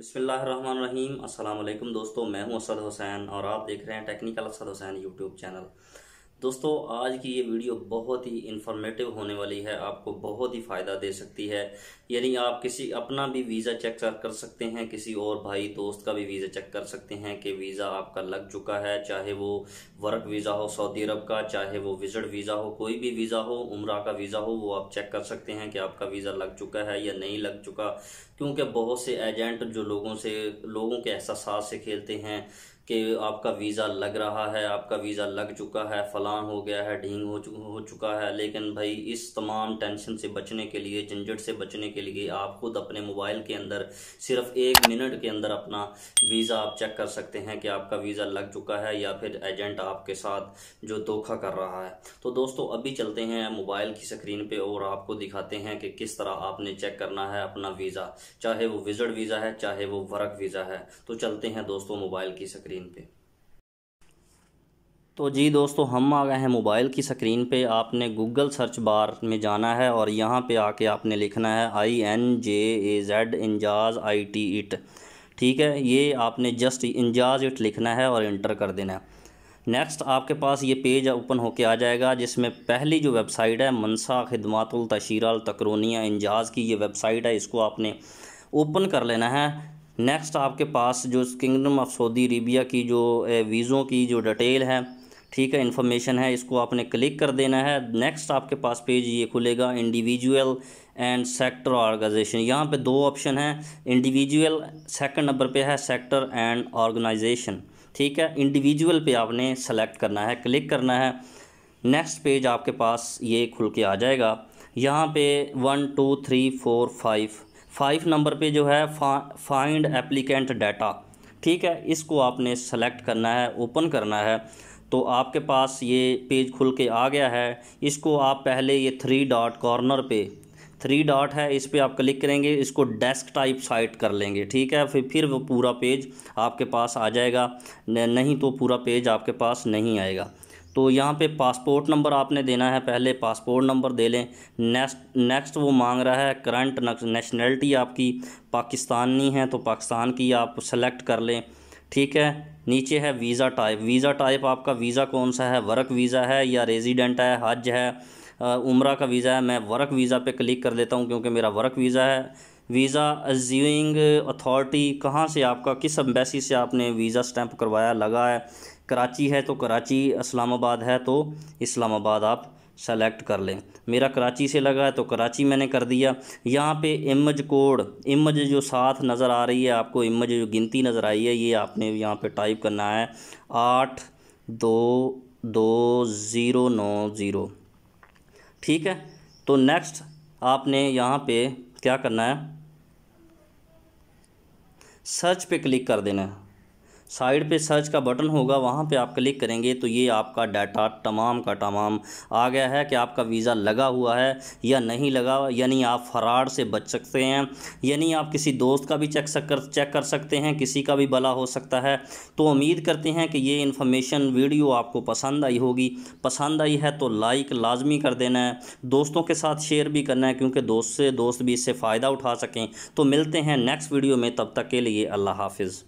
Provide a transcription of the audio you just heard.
बिसमीम अल्लाम दोस्तों मैं हूं असद हुसैन और आप देख रहे हैं technical Asad Hussain YouTube channel दोस्तों आज की ये वीडियो बहुत ही इन्फॉर्मेटिव होने वाली है आपको बहुत ही फ़ायदा दे सकती है यानी आप किसी अपना भी वीज़ा चेक कर सकते हैं किसी और भाई दोस्त का भी वीज़ा चेक कर सकते हैं कि वीज़ा आपका लग चुका है चाहे वो वर्क वीज़ा हो सऊदी अरब का चाहे वो विजिट वीज़ा हो कोई भी वीज़ा हो उम्र का वीज़ा हो वो आप चेक कर सकते हैं कि आपका वीज़ा लग चुका है या नहीं लग चुका क्योंकि बहुत से एजेंट जो लोगों से लोगों के एहसास से खेलते हैं कि आपका वीज़ा लग रहा है आपका वीज़ा लग चुका है फलां हो गया है ढींग हो चुका हो चुका है लेकिन भाई इस तमाम टेंशन से बचने के लिए झंझट से बचने के लिए आप खुद अपने मोबाइल के अंदर सिर्फ एक मिनट के अंदर अपना वीज़ा आप चेक कर सकते हैं कि आपका वीज़ा लग चुका है या फिर एजेंट आपके साथ जो धोखा कर रहा है तो दोस्तों अभी चलते हैं मोबाइल की स्क्रीन पर और आपको दिखाते हैं कि किस तरह आपने चेक करना है अपना वीज़ा चाहे वो विजिट वीज़ा है चाहे वो वर्क वीज़ा है तो चलते हैं दोस्तों मोबाइल की स्क्रीन स्क्रीन पे तो जी दोस्तों हम आ गए हैं मोबाइल की स्क्रीन पे आपने गूगल सर्च बार में जाना है और यहाँ पे आके आपने लिखना है I N J A Z Enjaz I T it ठीक है ये आपने जस्ट इंजाज इट लिखना है और इंटर कर देना है नेक्स्ट आपके पास ये पेज ओपन होके आ जाएगा जिसमें पहली जो वेबसाइट है मनसा खदमातुल तशीरा तकरोनिया इंजाज की ये वेबसाइट है इसको आपने ओपन कर लेना है नेक्स्ट आपके पास जो किंगडम ऑफ सऊदी अरेबिया की जो वीज़ों की जो डिटेल है ठीक है इन्फॉर्मेशन है इसको आपने क्लिक कर देना है नेक्स्ट आपके पास पेज ये खुलेगा इंडिविजुअल एंड सेक्टर ऑर्गेनाइजेशन यहाँ पे दो ऑप्शन हैं इंडिविजुअल सेकंड नंबर पे है सेक्टर एंड ऑर्गेनाइजेशन ठीक है इंडिविजुअल पे आपने सेलेक्ट करना है क्लिक करना है नेक्स्ट पेज आपके पास ये खुल के आ जाएगा यहाँ पे one two three four five five number पे जो है फाइंड एप्लीकेंट डाटा ठीक है इसको आपने सेलेक्ट करना है ओपन करना है तो आपके पास ये पेज खुल के आ गया है इसको आप पहले ये थ्री डॉट कॉर्नर पे थ्री डॉट है इस पर आप क्लिक करेंगे इसको डेस्क टाइप साइट कर लेंगे ठीक है फिर फिर वो पूरा पेज आपके पास आ जाएगा नहीं तो पूरा पेज आपके पास नहीं आएगा तो यहाँ पे पासपोर्ट नंबर आपने देना है पहले पासपोर्ट नंबर दे लें नेक्स्ट नेक्स्ट वो मांग रहा है करंट नेशनलिटी आपकी पाकिस्तानी है तो पाकिस्तान की आप सेलेक्ट कर लें ठीक है नीचे है वीज़ा टाइप वीज़ा टाइप आपका वीज़ा कौन सा है वर्क वीज़ा है या रेजिडेंट है हज है उम्र का वीज़ा है मैं वर्क वीज़ा पे क्लिक कर देता हूँ क्योंकि मेरा वर्क वीज़ा है वीज़ा अज्यूइंग अथॉरिटी कहाँ से आपका किस एम्बेसी से आपने वीज़ा स्टैंप करवाया लगा है कराची है तो कराची इस्लामाबाद है तो इस्लामाबाद आप सेलेक्ट कर लें मेरा कराची से लगा है तो कराची मैंने कर दिया यहाँ पे इमज कोड इमज जो साथ नज़र आ रही है आपको इमज जो गिनती नज़र आई है ये आपने यहाँ पे टाइप करना है आठ दो दो ज़ीरो नौ ज़ीरो ठीक है तो नेक्स्ट आपने यहाँ पे क्या करना है सर्च पे क्लिक कर देना है साइड पे सर्च का बटन होगा वहाँ पे आप क्लिक करेंगे तो ये आपका डाटा तमाम का तमाम आ गया है कि आपका वीज़ा लगा हुआ है या नहीं लगा यानी आप फरार से बच सकते हैं यानी आप किसी दोस्त का भी चेक सक चेक कर सकते हैं किसी का भी भला हो सकता है तो उम्मीद करते हैं कि ये इन्फॉर्मेशन वीडियो आपको पसंद आई होगी पसंद आई है तो लाइक लाजमी कर देना है दोस्तों के साथ शेयर भी करना है क्योंकि दोस्त से दोस्त भी इससे फ़ायदा उठा सकें तो मिलते हैं नेक्स्ट वीडियो में तब तक के लिए अल्लाह हाफिज़